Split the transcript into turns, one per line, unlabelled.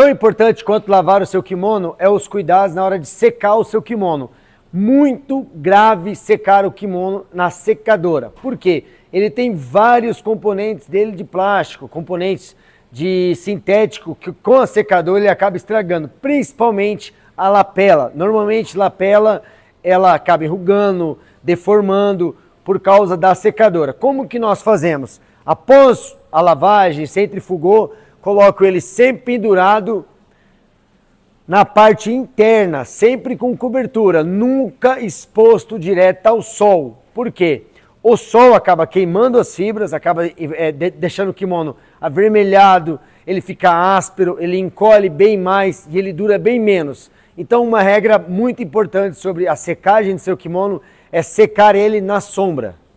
Tão importante quanto lavar o seu kimono é os cuidados na hora de secar o seu kimono. Muito grave secar o kimono na secadora. Por quê? Ele tem vários componentes dele de plástico, componentes de sintético que com a secadora ele acaba estragando, principalmente a lapela. Normalmente lapela ela acaba enrugando, deformando por causa da secadora. Como que nós fazemos? Após a lavagem, centrifugou, coloco ele sempre pendurado na parte interna, sempre com cobertura, nunca exposto direto ao sol. Por quê? O sol acaba queimando as fibras, acaba é, deixando o kimono avermelhado, ele fica áspero, ele encolhe bem mais e ele dura bem menos. Então, uma regra muito importante sobre a secagem do seu kimono é secar ele na sombra.